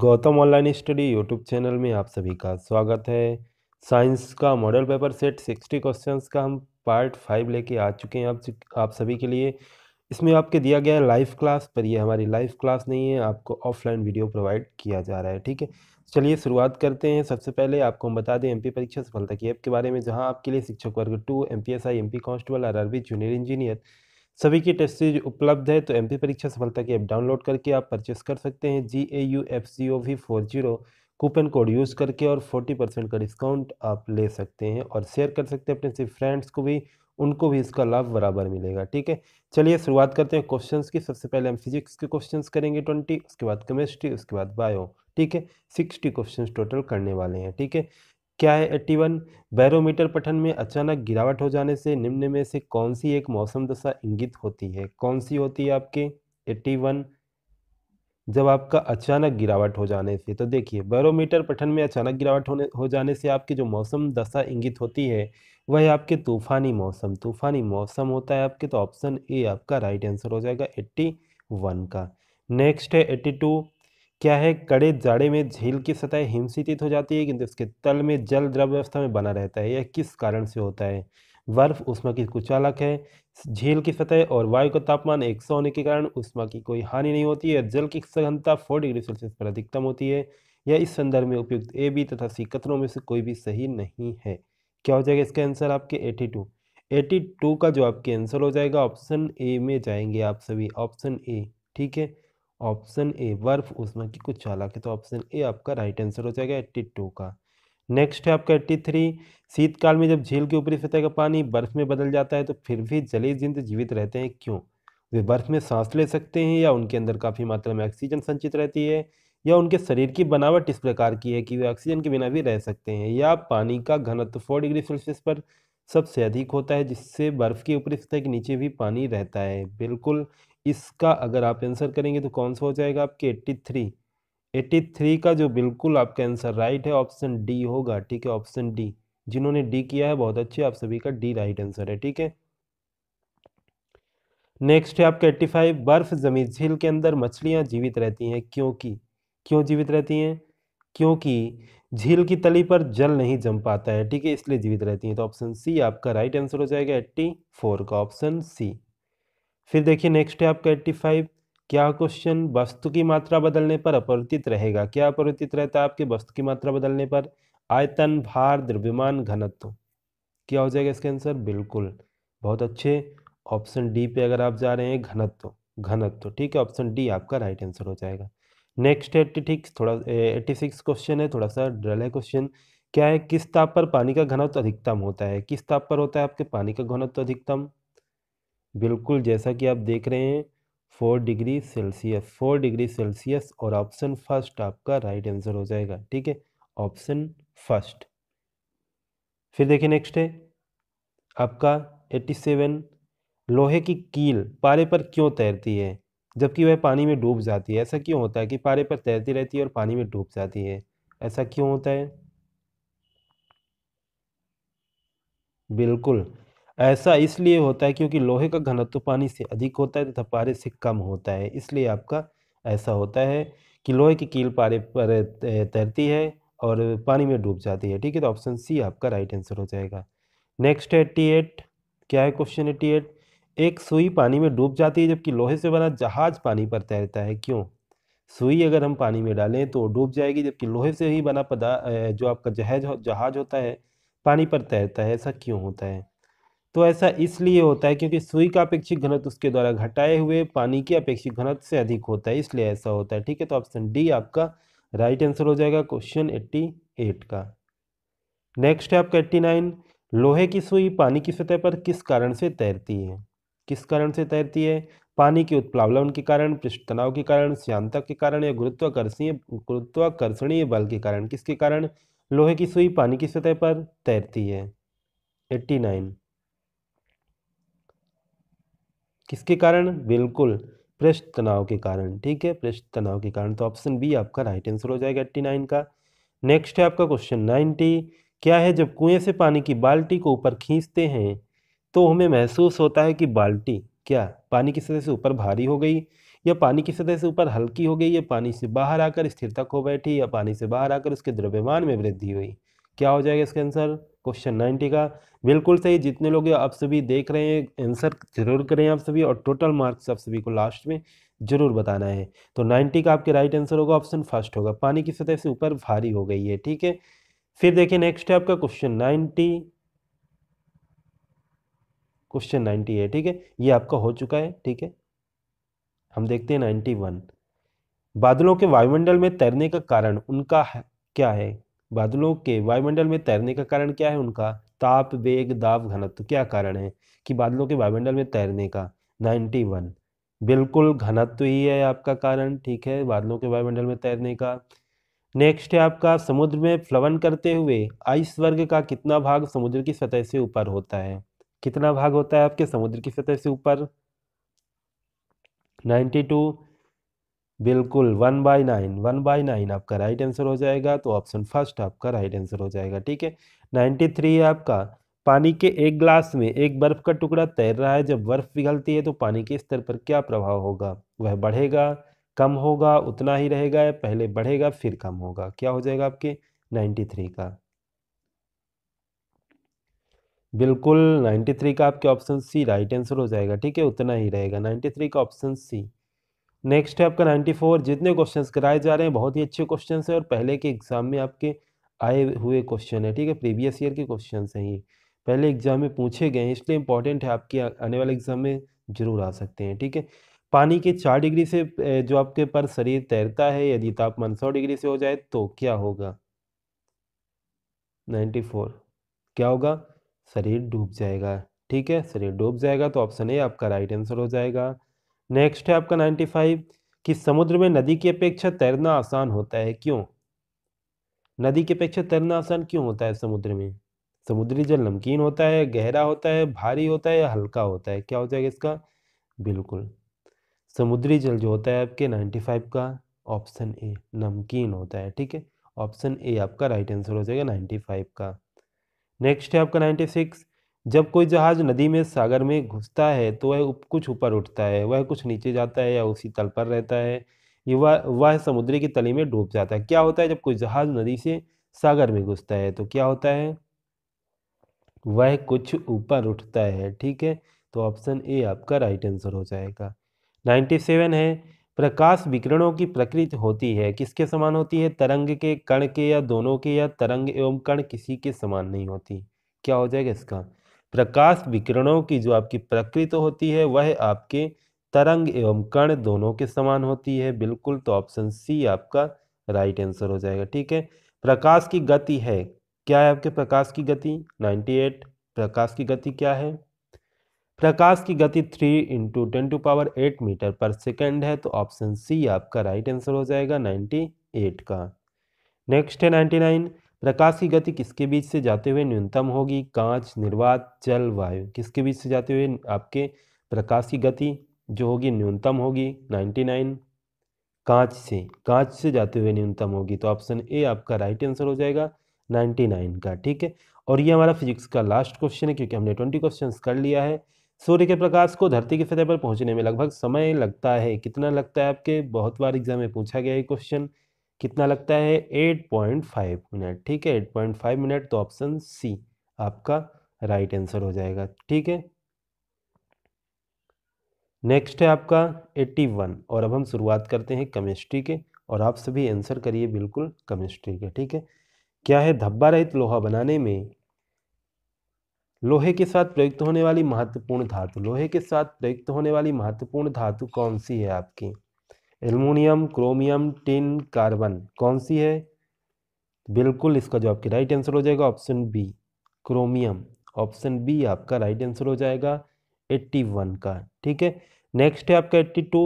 Gautam online study YouTube channel में आप सभी का स्वागत है साइंस का model paper set sixty questions का हम पार्ट फाइव लेके आ चुके हैं आप आप सभी के लिए इसमें आपके दिया गया है लाइव क्लास पर ये हमारी लाइव क्लास नहीं है आपको ऑफलाइन वीडियो प्रोवाइड किया जा रहा है ठीक है चलिए शुरुआत करते हैं सबसे पहले आपको हम बता दें एम परीक्षा सफलता की ऐप के बारे में जहाँ आपके लिए शिक्षक वर्ग two M P S I M P constable R R junior engineer सभी की टेस्ट सीरीज उपलब्ध है तो एमपी परीक्षा सफलता की ऐप डाउनलोड करके आप परचेस कर सकते हैं G A U F C O V four zero coupon code use करके और फोर्टी परसेंट का डिस्काउंट आप ले सकते हैं और शेयर कर सकते हैं अपने सिर्फ फ्रेंड्स को भी उनको भी इसका लाभ बराबर मिलेगा ठीक है चलिए शुरुआत करते हैं क्वेश्चंस की सबसे पहले हम फिजिक्स के क्वेश्चंस करेंगे ट्वेंटी उसके बाद केमिस्ट्री उसके बाद बायो ठीक है सिक्सटी क्वेश्चंस टोटल करने वाले हैं ठीक है क्या है एट्टी वन बैरोमीटर पठन में अचानक गिरावट हो जाने से निम्न में से कौन सी एक मौसम दशा इंगित होती है कौन सी होती है आपके एट्टी वन जब आपका अचानक गिरावट हो जाने से तो देखिए बैरोमीटर पठन में अचानक गिरावट होने हो जाने से आपकी जो मौसम दशा इंगित होती है वह आपके तूफानी मौसम तूफानी मौसम होता है आपके तो ऑप्शन ए आपका राइट आंसर हो जाएगा एट्टी वन का नेक्स्ट है एट्टी टू क्या है कड़े जाड़े में झील की सतह हिमशीतित हो जाती है किंतु इसके तल में जल द्रव अवस्था में बना रहता है यह किस कारण से होता है बर्फ उष्मा की कुचालक है झील की सतह और वायु का तापमान एक सौ होने के कारण उष्मा की कोई हानि नहीं होती है जल की सघनता फोर डिग्री सेल्सियस पर अधिकतम होती है यह इस संदर्भ में उपयुक्त ए बी तथा सी कथनों में से कोई भी सही नहीं है क्या हो जाएगा इसका आंसर आपके एटी टू एटी टू का जो आपके आंसर हो जाएगा ऑप्शन ए में जाएंगे आप सभी ऑप्शन ए ठीक है ऑप्शन ए बर्फ उसमें की कुछ चालाक है तो ऑप्शन ए आपका राइट आंसर हो जाएगा एट्टी टू का नेक्स्ट है आपका एट्टी थ्री शीतकाल में जब झील के ऊपरी सतह का पानी बर्फ में बदल जाता है तो फिर भी जलीय जिंद जीवित रहते हैं क्यों वे बर्फ में सांस ले सकते हैं या उनके अंदर काफ़ी मात्रा में ऑक्सीजन संचित रहती है या उनके शरीर की बनावट इस प्रकार की है कि वे ऑक्सीजन के बिना भी रह सकते हैं या पानी का घनत्व फोर डिग्री सेल्सियस पर सबसे अधिक होता है जिससे बर्फ़ के ऊपरी सतह के नीचे भी पानी रहता है बिल्कुल इसका अगर आप आंसर करेंगे तो कौन सा हो जाएगा आपके एट्टी थ्री एट्टी थ्री का जो बिल्कुल आपका आंसर राइट है ऑप्शन डी होगा ठीक है ऑप्शन डी जिन्होंने डी किया है बहुत अच्छे आप सभी का डी राइट आंसर है ठीक है नेक्स्ट है आपका एट्टी फाइव बर्फ जमीन झील के अंदर मछलियाँ जीवित रहती हैं क्योंकि क्यों जीवित रहती हैं क्योंकि झील की तली पर जल नहीं जम पाता है ठीक है इसलिए जीवित रहती हैं तो ऑप्शन सी आपका राइट आंसर हो जाएगा एट्टी फोर का ऑप्शन सी फिर देखिए नेक्स्ट है आपका एट्टी फाइव क्या क्वेश्चन वस्तु की मात्रा बदलने पर अपरिवर्तित रहेगा क्या अपरिवर्तित रहता है आपके वस्तु की मात्रा बदलने पर आयतन भार द्रव्यमान घनत्व क्या हो जाएगा इसका आंसर बिल्कुल बहुत अच्छे ऑप्शन डी पे अगर आप जा रहे हैं घनत्व घनत्व ठीक है ऑप्शन डी आपका राइट आंसर हो जाएगा नेक्स्ट एट्टी ठीक थोड़ा एट्टी सिक्स क्वेश्चन है थोड़ा सा ड्रल है क्वेश्चन क्या है किस ताप पर पानी का घनत्व अधिकतम होता है किस ताप पर होता है आपके पानी का घनत्व अधिकतम बिल्कुल जैसा कि आप देख रहे हैं four degree Celsius four degree Celsius और ऑप्शन फर्स्ट आपका राइट right आंसर हो जाएगा ठीक है ऑप्शन फर्स्ट फिर देखिए नेक्स्ट है आपका एट्टी सेवन लोहे की कील पारे पर क्यों तैरती है जबकि वह पानी में डूब जाती है ऐसा क्यों होता है कि पारे पर तैरती रहती है और पानी में डूब जाती है ऐसा क्यों होता है बिल्कुल ऐसा इसलिए होता है क्योंकि लोहे का घनत्व पानी से अधिक होता है तथा पारे से कम होता है इसलिए आपका ऐसा होता है कि लोहे की कील पारे पर तैरती है और पानी में डूब जाती है ठीक है तो ऑप्शन सी आपका राइट आंसर हो जाएगा नेक्स्ट है टी एट क्या है क्वेश्चन है टी एट एक सुई पानी में डूब जाती है जबकि लोहे से बना जहाज पानी पर तैरता है क्यों सुई अगर हम पानी में डालें तो डूब जाएगी जबकि लोहे से ही बना पदा जो आपका जहाज जहाज होता है पानी पर तैरता है ऐसा क्यों होता है तो ऐसा इसलिए होता है क्योंकि सुई का अपेक्षित घनत्व उसके द्वारा घटाए हुए पानी के अपेक्षित घनत्व से अधिक होता है इसलिए ऐसा होता है ठीक है तो ऑप्शन डी आपका राइट आंसर हो जाएगा क्वेश्चन एट्टी एट का नेक्स्ट है आपका एट्टी नाइन लोहे की सुई पानी की सतह पर किस कारण से तैरती है किस कारण से तैरती है पानी के उत्प्लावलन के कारण पृष्ठ तनाव के कारण श्यांता के कारण या गुरुत्वाकर्षणीय गुरुत्वाकर्षणीय बल के कारण किसके कारण लोहे की सुई पानी की सतह पर तैरती है एट्टी नाइन किसके कारण बिल्कुल पृष्ठ तनाव के कारण ठीक है पृष्ठ तनाव के कारण तो ऑप्शन बी आपका राइट आंसर हो जाएगा एट्टी नाइन का नेक्स्ट है आपका क्वेश्चन नाइन्टी क्या है जब कुएं से पानी की बाल्टी को ऊपर खींचते हैं तो हमें महसूस होता है कि बाल्टी क्या पानी की सतह से ऊपर भारी हो गई या पानी की सतह से ऊपर हल्की हो गई या पानी से बाहर आकर स्थिरता खो बैठी या पानी से बाहर आकर उसके द्रव्यमान में वृद्धि हुई क्या हो जाएगा इसका आंसर क्वेश्चन नाइन्टी का बिल्कुल सही जितने लोग आप सभी देख रहे हैं आंसर जरूर करें आप सभी और टोटल मार्क्स आप सभी को लास्ट में जरूर बताना है तो नाइन्टी का आपके राइट आंसर होगा ऑप्शन फर्स्ट होगा पानी की सतह से ऊपर भारी हो गई है ठीक है फिर देखिए नेक्स्ट है आपका क्वेश्चन नाइन्टी क्वेश्चन नाइन्टी है ठीक है ये आपका हो चुका है ठीक है हम देखते हैं नाइन्टी वन बादलों के वायुमंडल में तैरने का कारण उनका है, क्या है बादलों के वायुमंडल में तैरने का कारण क्या है उनका ताप वेग दाब घनत्व क्या कारण है कि बादलों के वायुमंडल में तैरने का नाइन्टी वन बिल्कुल घनत्व ही है आपका कारण ठीक है बादलों के वायुमंडल में तैरने का नेक्स्ट है आपका समुद्र में फ्लवन करते हुए आइस वर्ग का कितना भाग समुद्र की सतह से ऊपर होता है कितना भाग होता है आपके समुद्र की सतह से ऊपर टू बिल्कुल one by nine one by nine आपका राइट आंसर हो जाएगा तो ऑप्शन फर्स्ट आपका राइट आंसर हो जाएगा ठीक है नाइन्टी थ्री है आपका पानी के एक ग्लास में एक बर्फ का टुकड़ा तैर रहा है जब बर्फ पिघलती है तो पानी के स्तर पर क्या प्रभाव होगा वह बढ़ेगा कम होगा उतना ही रहेगा या पहले बढ़ेगा फिर कम होगा क्या हो जाएगा आपके नाइन्टी थ्री का बिल्कुल नाइन्टी थ्री का आपके ऑप्शन सी राइट आंसर हो जाएगा ठीक है उतना ही रहेगा नाइन्टी थ्री का ऑप्शन सी नेक्स्ट है आपका 94 जितने क्वेश्चंस कराए जा रहे हैं बहुत ही अच्छे क्वेश्चन है और पहले के एग्जाम में आपके आए हुए क्वेश्चन है ठीक है प्रीवियस ईयर के क्वेश्चन हैं ये पहले एग्जाम में पूछे गए हैं इसलिए इंपॉर्टेंट है आपके आने वाले एग्जाम में जरूर आ सकते हैं ठीक है पानी के चार डिग्री से जो आपके पर शरीर तैरता है यदि तापमान सौ डिग्री से हो जाए तो क्या होगा नाइन्टी फोर क्या होगा शरीर डूब जाएगा ठीक है शरीर डूब जाएगा तो ऑप्शन ए आपका राइट आंसर हो जाएगा नेक्स्ट है आपका फाइव कि समुद्र में नदी की अपेक्षा तैरना आसान होता है क्यों नदी की अपेक्षा तैरना आसान क्यों होता है समुद्र में समुद्री जल नमकीन होता है गहरा होता है भारी होता है या हल्का होता है क्या हो जाएगा इसका बिल्कुल समुद्री जल जो होता है आपके फाइव का ऑप्शन ए नमकीन होता है ठीक है ऑप्शन ए आपका राइट आंसर हो जाएगा फाइव का नेक्स्ट है आपका नाइन्टी सिक्स जब कोई जहाज नदी में सागर में घुसता है तो वह कुछ ऊपर उठता है वह कुछ नीचे जाता है या उसी तल पर रहता है वह वह समुद्री की तली में डूब जाता है क्या होता है जब कोई जहाज नदी से सागर में घुसता है तो क्या होता है वह कुछ ऊपर उठता है ठीक है तो ऑप्शन ए आपका राइट आंसर हो जाएगा नाइन्टी सेवन है प्रकाश विकिरणों की प्रकृति होती है किसके समान होती है तरंग के कण के या दोनों के या तरंग एवं कण किसी के समान नहीं होती क्या हो जाएगा इसका प्रकाश विकिरणों की जो आपकी प्रकृति होती है वह आपके तरंग एवं कण दोनों के समान होती है बिल्कुल तो ऑप्शन सी आपका राइट आंसर हो जाएगा ठीक है प्रकाश की गति है क्या है आपके प्रकाश की गति 98 प्रकाश की गति क्या है प्रकाश की गति 3 into ten to power 8 metre पर सेकेंड है तो ऑप्शन सी आपका राइट आंसर हो जाएगा 98 का नेक्स्ट है 99 प्रकाश की गति किसके बीच से जाते हुए न्यूनतम होगी कांच निर्वात जल वायु किसके बीच से जाते हुए आपके प्रकाश की गति जो होगी न्यूनतम होगी 99 कांच से कांच से जाते हुए न्यूनतम होगी तो ऑप्शन ए आपका राइट आंसर हो जाएगा 99 का ठीक है और ये हमारा फिजिक्स का लास्ट क्वेश्चन है क्योंकि हमने ट्वेंटी क्वेश्चन कर लिया है सूर्य के प्रकाश को धरती की सतह पर पहुँचने में लगभग समय लगता है कितना लगता है आपके बहुत बार एग्जाम में पूछा गया है क्वेश्चन कितना लगता है 8.5 मिनट ठीक है 8.5 मिनट तो ऑप्शन सी आपका राइट आंसर हो जाएगा ठीक है नेक्स्ट है आपका 81 और अब हम शुरुआत करते हैं केमिस्ट्री के और आप सभी आंसर करिए बिल्कुल केमिस्ट्री के ठीक है क्या है धब्बा रहित लोहा बनाने में लोहे के साथ प्रयुक्त होने वाली महत्वपूर्ण धातु लोहे के साथ प्रयुक्त होने वाली महत्वपूर्ण धातु कौन सी है आपकी एलमिनियम क्रोमियम टिन कार्बन कौन सी है बिल्कुल इसका जो आपकी राइट आंसर हो जाएगा option B chromium option B आपका राइट आंसर हो जाएगा 81 का ठीक है नेक्स्ट है आपका 82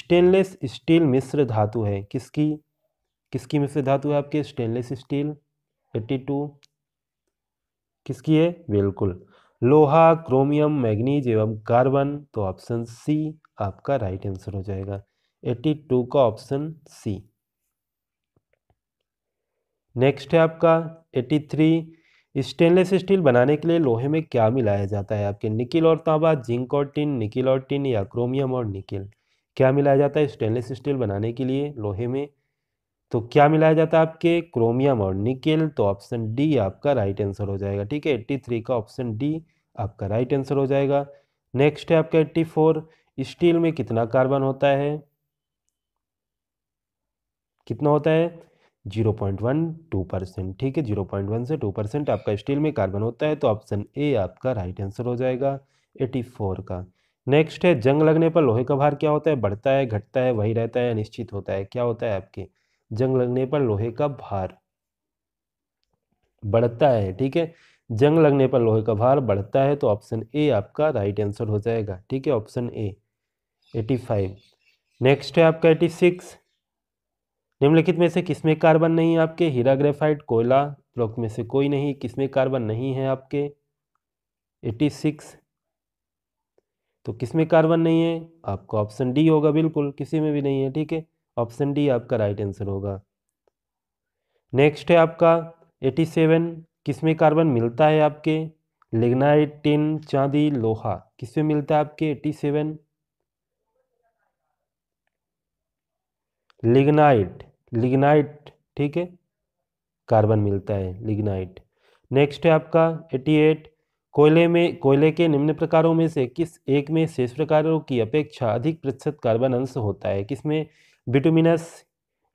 स्टेनलेस स्टील मिश्र धातु है किसकी किसकी मिश्र धातु है आपके स्टेनलेस स्टील 82 किसकी है बिल्कुल लोहा क्रोमियम मैग्नीज एवं कार्बन तो ऑप्शन सी आपका राइट आंसर हो जाएगा एट्टी टू का ऑप्शन सी नेक्स्ट है आपका एट्टी थ्री स्टेनलेस स्टील बनाने के लिए लोहे में क्या मिलाया जाता है आपके निकिल और तांबा जिंक और टिन निकिल और टिन या क्रोमियम और निकिल क्या मिलाया जाता है स्टेनलेस स्टील बनाने के लिए लोहे में तो क्या मिलाया जाता है आपके क्रोमियम और निकिल तो ऑप्शन डी आपका राइट आंसर हो जाएगा ठीक है एट्टी थ्री का ऑप्शन डी आपका राइट आंसर हो जाएगा नेक्स्ट है आपका एट्टी फोर स्टील में कितना कार्बन होता है कितना होता है 0.12 परसेंट ठीक है 0.1 से 2 परसेंट आपका स्टील में कार्बन होता है तो ऑप्शन ए आपका राइट आंसर हो जाएगा 84 का नेक्स्ट है जंग लगने पर लोहे का भार क्या होता है बढ़ता है घटता है वही रहता है अनिश्चित होता है क्या होता है आपके जंग लगने पर लोहे का भार बढ़ता है ठीक है जंग लगने पर लोहे का भार बढ़ता है तो ऑप्शन ए आपका राइट आंसर हो जाएगा ठीक है ऑप्शन ए 85 नेक्स्ट है आपका 86 निम्नलिखित में से किसमें कार्बन नहीं है आपके हीरा ग्रेफाइट कोयला ब्लॉक में से कोई नहीं किसमें कार्बन नहीं है आपके 86 तो किसमें कार्बन नहीं है आपका ऑप्शन डी होगा बिल्कुल किसी में भी नहीं है ठीक है ऑप्शन डी आपका राइट आंसर होगा नेक्स्ट है आपका 87 किसमें कार्बन मिलता है आपके लिग्नाइट टिन चांदी लोहा किसमें मिलता है आपके 87 लिग्नाइट लिग्नाइट ठीक है कार्बन मिलता है लिग्नाइट नेक्स्ट है आपका 88 कोयले में कोयले के निम्न प्रकारों में से किस एक में शेष प्रकारों की अपेक्षा अधिक प्रतिशत कार्बन अंश होता है किसमें बिटुमिनस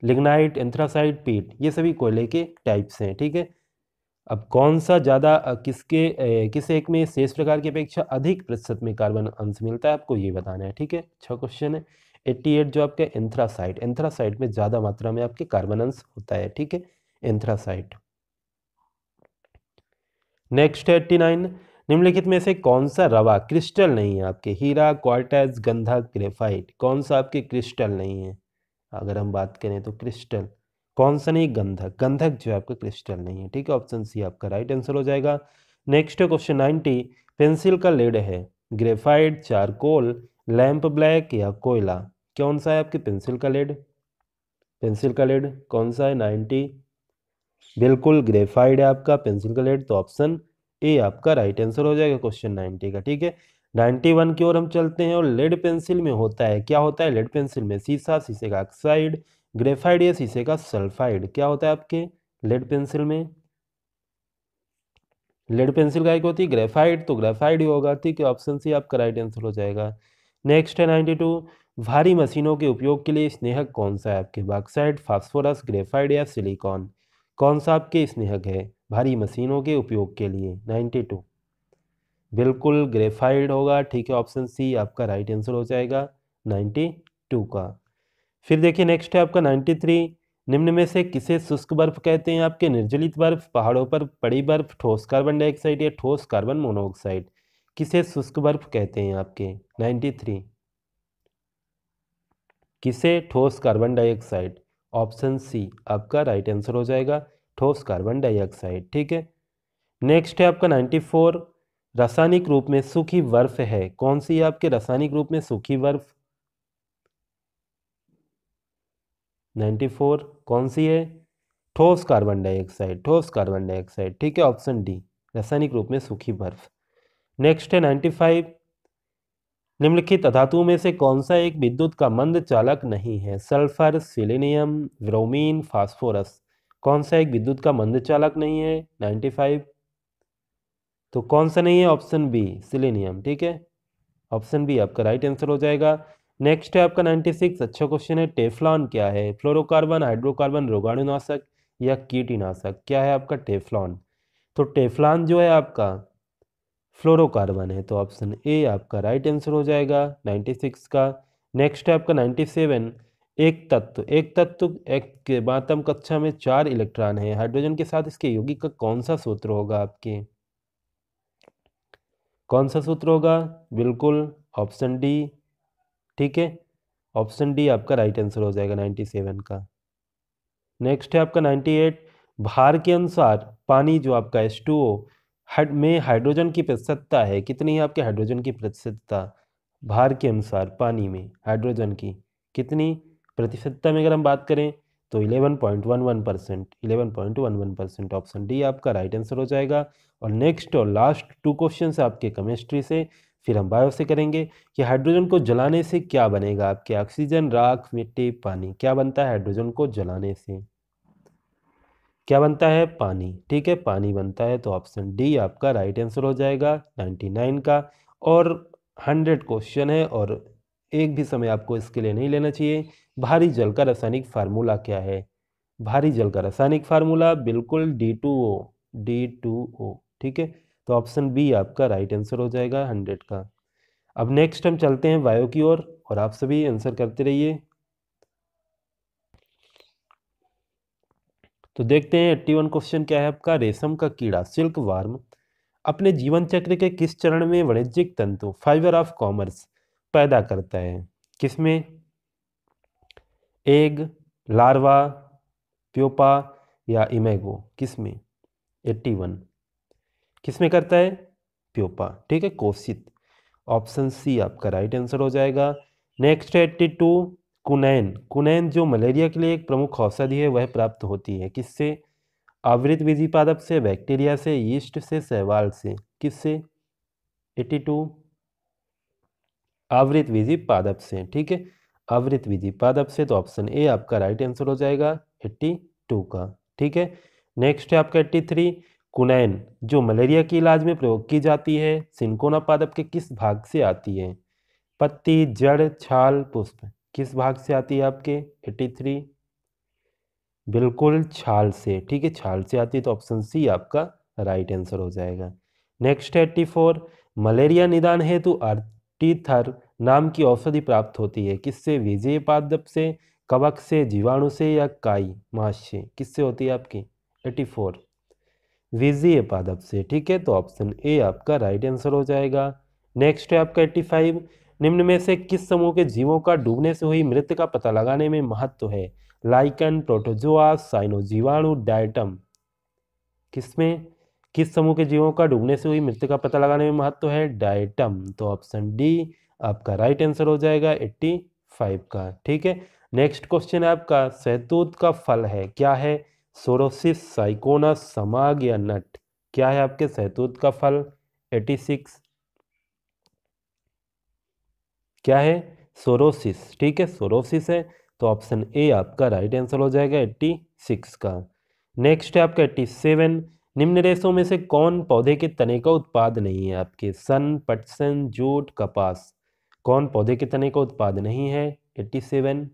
लिग्नाइट एंथ्रासाइड पीट ये सभी कोयले के टाइप्स हैं ठीक है अब कौन सा ज़्यादा किसके किस एक में शेष प्रकार की अपेक्षा अधिक प्रतिशत में कार्बन अंश मिलता है आपको ये बताना है ठीक है अच्छा क्वेश्चन है 88 जो आपके एंथ्रासाइट एंथ्रासाइट में ज़्यादा मात्रा में आपके कार्बनंस होता है ठीक है एंथ्रासाइट नेक्स्ट है एट्टी नाइन निम्नलिखित में से कौन सा रवा क्रिस्टल नहीं है आपके हीरा क्वार्टज गंधा ग्रेफाइट कौन सा आपके क्रिस्टल नहीं है अगर हम बात करें तो क्रिस्टल कौन सा नहीं गंधक गंधक जो है आपका क्रिस्टल नहीं है ठीक है ऑप्शन सी आपका राइट आंसर हो जाएगा नेक्स्ट क्वेश्चन नाइनटी पेंसिल का लेड है ग्रेफाइट चारकोल लैंप ब्लैक या कोयला कौन सा है आपके पेंसिल का लेड पेंसिल का लेड कौन सा है नाइन्टी बिल्कुल ग्रेफाइड है आपका पेंसिल का लेड तो ऑप्शन ए आपका राइट आंसर हो जाएगा क्वेश्चन नाइन्टी का ठीक है नाइन्टी वन की ओर हम चलते हैं और लेड पेंसिल में होता है क्या होता है लेड पेंसिल में शीशा शीशे का ऑक्साइड ग्रेफाइड या शीशे का सल्फाइड क्या होता है आपके लेड पेंसिल में लेड पेंसिल का एक होती है ग्रेफाइड तो ग्रेफाइड ही होगा ठीक है ऑप्शन सी आपका राइट आंसर हो जाएगा नेक्स्ट है नाइन्टी टू भारी मशीनों के उपयोग के लिए स्नेहक कौन सा है आपके बाक्साइड फास्फोरस ग्रेफाइड या सिलिकॉन कौन सा आपके स्नेहक है भारी मशीनों के उपयोग के लिए नाइन्टी टू बिल्कुल ग्रेफाइड होगा ठीक है ऑप्शन सी आपका राइट आंसर हो जाएगा नाइन्टी टू का फिर देखिए नेक्स्ट है आपका नाइन्टी थ्री निम्न में से किसे शुष्क बर्फ कहते हैं आपके निर्जलित बर्फ पहाड़ों पर पड़ी बर्फ ठोस कार्बन डाइऑक्साइड या ठोस कार्बन मोनोऑक्साइड किसे शुष्क बर्फ कहते हैं आपके थ्री किसे ठोस कार्बन डाइऑक्साइड ऑप्शन सी आपका राइट आंसर हो जाएगा ठोस कार्बन डाइऑक्साइड ठीक है नेक्स्ट है आपका 94 रासायनिक रूप में सूखी बर्फ है कौन सी है आपके रासायनिक रूप में सूखी बर्फ 94 कौन सी है ठोस कार्बन डाइऑक्साइड ठोस कार्बन डाइऑक्साइड ठीक है ऑप्शन डी रासायनिक रूप में सूखी बर्फ नेक्स्ट है 95 निम्नलिखित धातुओं में से कौन सा एक विद्युत का मंद चालक नहीं है सल्फर सिलेनियम ब्रोमीन फास्फोरस कौन सा एक विद्युत का मंद चालक नहीं है 95 तो कौन सा नहीं है ऑप्शन बी सिलेनियम ठीक है ऑप्शन बी आपका राइट आंसर हो जाएगा नेक्स्ट है आपका 96 अच्छा क्वेश्चन है टेफलॉन क्या है फ्लोरोकार्बन हाइड्रोकार्बन रोगाणुनाशक या कीटनाशक क्या है आपका टेफलॉन तो टेफलॉन जो है आपका फ्लोरोकार्बन है तो ऑप्शन ए आपका राइट आंसर हो जाएगा 96 का नेक्स्ट है आपका 97 एक तत्व एक तत्व एक बातम कक्षा में चार इलेक्ट्रॉन है हाइड्रोजन के साथ इसके यौगिक का कौन सा सूत्र होगा आपके कौन सा सूत्र होगा बिल्कुल ऑप्शन डी ठीक है ऑप्शन डी आपका राइट आंसर हो जाएगा 97 का नेक्स्ट है आपका 98 भार के अनुसार पानी जो आपका एस टू ओ हाइड में हाइड्रोजन की प्रतिशतता है कितनी है आपके हाइड्रोजन की प्रतिशतता भार के अनुसार पानी में हाइड्रोजन की कितनी प्रतिशतता में अगर हम बात करें तो 11.11 percent eleven percent option D आपका राइट आंसर हो जाएगा और नेक्स्ट और लास्ट टू क्वेश्चन आपके केमिस्ट्री से फिर हम बायो से करेंगे कि हाइड्रोजन को जलाने से क्या बनेगा आपके ऑक्सीजन राख मिट्टी पानी क्या बनता है हाइड्रोजन को जलाने से क्या बनता है पानी ठीक है पानी बनता है तो ऑप्शन डी आपका राइट आंसर हो जाएगा नाइन्टी नाइन का और हंड्रेड क्वेश्चन है और एक भी समय आपको इसके लिए नहीं लेना चाहिए भारी जल का रासायनिक फार्मूला क्या है भारी जल का रासायनिक फार्मूला बिल्कुल D two O D two O ठीक है तो ऑप्शन बी आपका राइट आंसर हो जाएगा हंड्रेड का अब नेक्स्ट हम चलते हैं वायु की ओर और, और आप सभी आंसर करते रहिए तो देखते हैं एट्टी वन क्वेश्चन क्या है आपका रेशम का कीड़ा सिल्क वार्म अपने जीवन चक्र के किस चरण में वाणिज्यिक तंतु फाइबर ऑफ कॉमर्स पैदा करता है किसमें एग लार्वा प्योपा या इमेगो किसमें एट्टी वन किसमें करता है प्योपा ठीक है कोशित ऑप्शन सी आपका राइट आंसर हो जाएगा नेक्स्ट है एट्टी टू कुनैन कुनैन जो मलेरिया के लिए एक प्रमुख औषधि है वह प्राप्त होती है किससे आवृत बीजी पादप से बैक्टीरिया से यीस्ट से सहवाल से किससे एटी टू आवृत विधि पादप से ठीक है आवृत विधि पादप से तो ऑप्शन ए आपका राइट आंसर हो जाएगा एट्टी टू का ठीक है नेक्स्ट है आपका एट्टी थ्री कुनैन जो मलेरिया के इलाज में प्रयोग की जाती है सिंकोना पादप के किस भाग से आती है पत्ती जड़ छाल पुष्प किस भाग से आती है आपके 83 बिल्कुल छाल से ठीक है छाल से आती है तो ऑप्शन सी आपका राइट आंसर हो जाएगा नेक्स्ट एट्टी फोर मलेरिया निदान हेतु अर्टीथर नाम की औषधि प्राप्त होती है किससे विजय पादप से कवक से जीवाणु से या काई मास से किससे होती है आपकी 84 विजय पादप से ठीक है तो ऑप्शन ए आपका राइट आंसर हो जाएगा नेक्स्ट है आपका 85 निम्न में से किस समूह के जीवों का डूबने से हुई मृत्यु का पता लगाने में महत्व है लाइकन प्रोटोजोआ साइनोजीवाणु डायटम किसमें किस समूह के जीवों का डूबने से हुई मृत्यु का पता लगाने में महत्व है डायटम तो ऑप्शन डी आपका राइट आंसर हो जाएगा एट्टी फाइव का ठीक है नेक्स्ट क्वेश्चन है आपका सैतूत का फल है क्या है सोरोसिस साइकोना समाग या नट क्या है आपके सैतूत का फल एटी सिक्स क्या है सोरोसिस ठीक है सोरोसिस है तो ऑप्शन ए आपका राइट आंसर हो जाएगा एट्टी सिक्स का नेक्स्ट है आपका एट्टी सेवन निम्न रेशों में से कौन पौधे के तने का उत्पाद नहीं है आपके सन पटसन जूट कपास कौन पौधे के तने का उत्पाद नहीं है एट्टी सेवन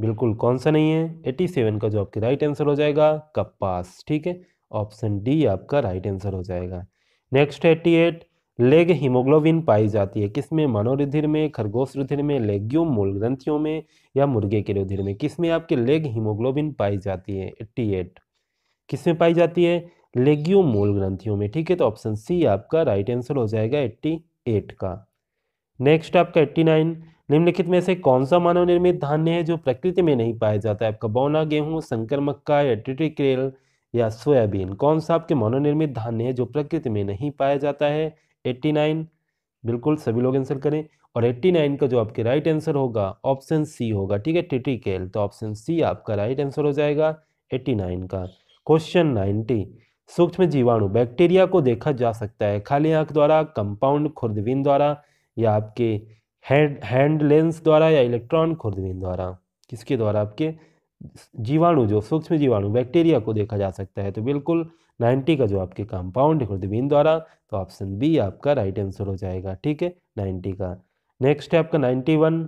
बिल्कुल कौन सा नहीं है एट्टी सेवन का जो आपके राइट आंसर हो जाएगा कपास ठीक है ऑप्शन डी आपका राइट आंसर हो जाएगा next eighty eight leghaemoglobin पाई जाती है किसमें मानव रुधिर में खरगोश रुधिर में लेग्यूम मूल ग्रंथियों में या मुर्गे के रुधिर में किसमें आपके लेग हीमोग्लोबिन पाई जाती है एट्टी एट किसमें पाई जाती है लेग्यूम मूल ग्रंथियों में ठीक है तो ऑप्शन सी आपका राइट आंसर हो जाएगा एट्टी एट का नेक्स्ट आपका एट्टी नाइन निम्नलिखित में से कौन सा मानव निर्मित धान्य है जो प्रकृति में नहीं पाया जाता है आपका बौना गेहूँ संकर मक्का या टिटिक्रेल या सोयाबीन कौन सा आपके मानव निर्मित धान्य है जो प्रकृति में नहीं पाया जाता है एट्टी नाइन बिल्कुल सभी लोग आंसर करें और एट्टी नाइन का जो आपके राइट आंसर होगा ऑप्शन सी होगा ठीक है केल तो ऑप्शन सी आपका राइट आंसर हो जाएगा एट्टी नाइन का क्वेश्चन नाइन्टी सूक्ष्म जीवाणु बैक्टीरिया को देखा जा सकता है खाली आँख द्वारा कंपाउंड खुर्दबीन द्वारा या आपके हैंड हैंड लेंस द्वारा या इलेक्ट्रॉन खुर्दबीन द्वारा किसके द्वारा आपके जीवाणु जो सूक्ष्म जीवाणु बैक्टीरिया को देखा जा सकता है तो बिल्कुल 90 का जो आपके कंपाउंड है खुर्दबीन द्वारा तो ऑप्शन बी आपका राइट आंसर हो जाएगा ठीक है 90 का नेक्स्ट है आपका 91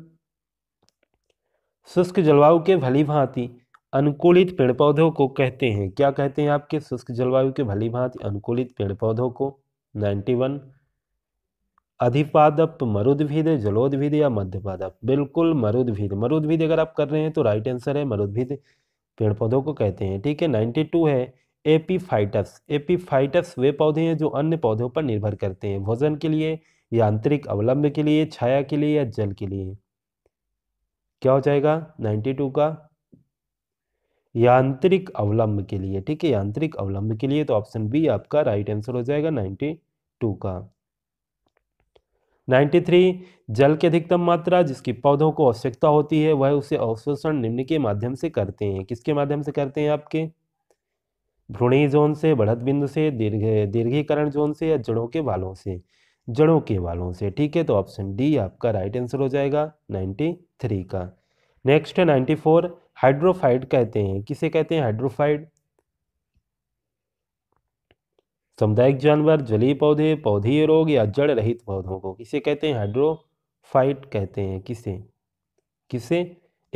शुष्क जलवायु के भली भांति अनुकूलित पेड़ पौधों को कहते हैं क्या कहते हैं आपके शुष्क जलवायु के भली भांति अनुकूलित पेड़ पौधों को 91 अधिपादप मरुद्भिद जलोद्भिद या मध्यपादप बिल्कुल मरुद्भिद मरुद्भिद अगर आप कर रहे हैं तो राइट आंसर है मरुद्भिद पेड़ पौधों को कहते हैं ठीक है नाइन्टी टू है एपीफाइटस एपीफाइटस वे पौधे हैं जो अन्य पौधों पर निर्भर करते हैं भोजन के लिए यांत्रिक अवलंब के लिए छाया के लिए या जल के लिए क्या हो जाएगा नाइन्टी टू का यांत्रिक अवलंब के लिए ठीक है यांत्रिक अवलंब के लिए तो ऑप्शन बी आपका राइट आंसर हो जाएगा नाइन्टी टू का थ्री जल की अधिकतम मात्रा जिसकी पौधों को आवश्यकता होती है वह उसे अवशोषण निम्न के माध्यम से करते हैं किसके माध्यम से करते हैं आपके भ्रूणी जोन से बढ़त बिंदु से दीर्घ दीर्घीकरण जोन से या जड़ों के बालों से जड़ों के बालों से ठीक है तो ऑप्शन डी आपका राइट आंसर हो जाएगा थ्री का नेक्स्ट है फोर हाइड्रोफाइड कहते हैं किसे कहते हैं हाइड्रोफाइड सामुदायिक जानवर जलीय पौधे पौधीय रोग या जड़ रहित पौधों को किसे कहते हैं हाइड्रोफाइट कहते हैं किसे किसे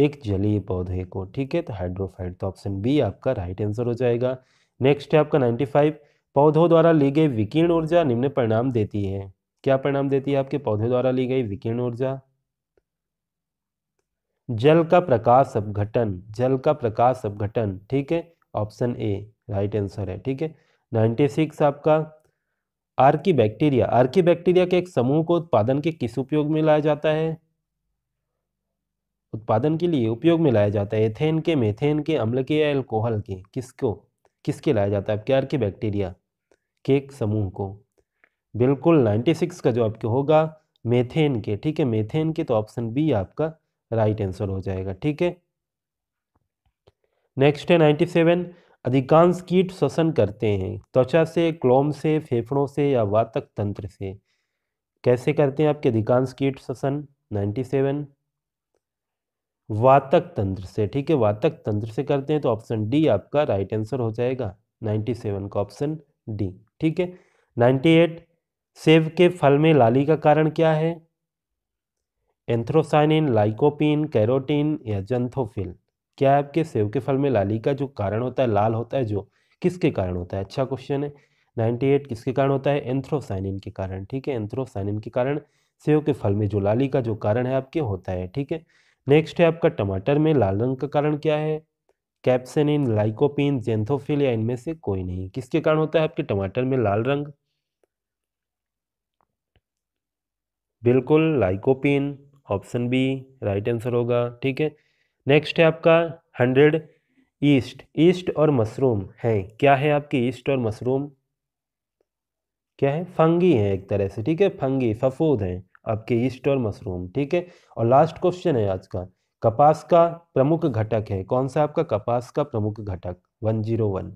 एक जलीय पौधे को ठीक है तो हाइड्रोफाइट तो ऑप्शन बी आपका राइट आंसर हो जाएगा नेक्स्ट है आपका नाइन्टी फाइव पौधों द्वारा ली गई विकीर्ण ऊर्जा निम्न परिणाम देती है क्या परिणाम देती है आपके पौधे द्वारा ली गई विकीर्ण ऊर्जा जल का प्रकाश अपघटन जल का प्रकाश अपघटन ठीक है ऑप्शन ए राइट आंसर है ठीक है नाइन्टी सिक्स आपका आर्की बैक्टीरिया आर्की बैक्टीरिया के एक समूह को उत्पादन के किस उपयोग में लाया जाता है उत्पादन के लिए उपयोग में लाया जाता है एथेन के मेथेन के अम्ल के या एल्कोहल के किसको किसके लाया जाता है आपके के बैक्टीरिया के समूह को बिल्कुल 96 का जो आपके होगा मेथेन के ठीक है मेथेन के तो ऑप्शन बी आपका राइट आंसर हो जाएगा ठीक है नेक्स्ट है 97 अधिकांश कीट श्वसन करते हैं त्वचा से क्लोम से फेफड़ों से या वातक तंत्र से कैसे करते हैं आपके अधिकांश कीट श्वसन 97 वातक तंत्र से ठीक है वातक तंत्र से करते हैं तो ऑप्शन डी आपका राइट आंसर हो जाएगा 97 का ऑप्शन डी ठीक है 98 सेब के फल में लाली का कारण क्या है एंथ्रोसाइनिन लाइकोपिन कैरोटीन या जंथोफिल क्या है आपके सेब के फल में लाली का जो कारण होता है लाल होता है जो किसके कारण होता है अच्छा क्वेश्चन है 98 किसके कारण होता है एंथ्रोसाइनिन के कारण ठीक है एंथ्रोसाइनिन के कारण सेब के फल में जो लाली का जो कारण है आपके होता है ठीक है नेक्स्ट है आपका टमाटर में लाल रंग का कारण क्या है कैप्सनिन लाइकोपिन जेंथोफिल या इनमें से कोई नहीं किसके कारण होता है आपके टमाटर में लाल रंग बिल्कुल lycopene option B right answer होगा ठीक है नेक्स्ट है आपका हंड्रेड ईस्ट ईस्ट और मशरूम है क्या है आपकी ईस्ट और मशरूम क्या है फंगी है एक तरह से ठीक है फंगी फफूद हैं आपके ईस्ट और मशरूम ठीक है और लास्ट क्वेश्चन है आज का कपास का प्रमुख घटक है कौन सा आपका कपास का प्रमुख घटक one zero one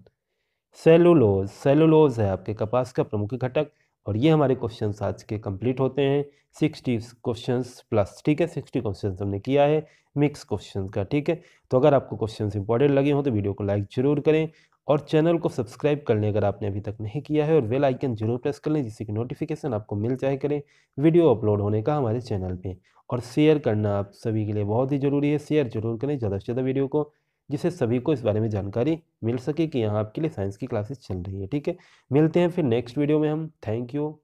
cellulose cellulose है आपके कपास का प्रमुख घटक और ये हमारे क्वेश्चन आज के कंप्लीट होते हैं सिक्सटी क्वेश्चन प्लस ठीक है सिक्सटी क्वेश्चन हमने किया है मिक्स क्वेश्चन का ठीक है तो अगर आपको क्वेश्चन इंपॉर्टेंट लगे हों तो वीडियो को लाइक जरूर करें और चैनल को सब्सक्राइब कर लें अगर आपने अभी तक नहीं किया है और वेल आइकन जरूर प्रेस कर लें जिससे कि नोटिफिकेशन आपको मिल जाए करें वीडियो अपलोड होने का हमारे चैनल पे और शेयर करना आप सभी के लिए बहुत ही ज़रूरी है शेयर जरूर करें ज़्यादा से ज़्यादा वीडियो को जिससे सभी को इस बारे में जानकारी मिल सके कि यहाँ आपके लिए साइंस की क्लासेस चल रही है ठीक है मिलते हैं फिर नेक्स्ट वीडियो में हम थैंक यू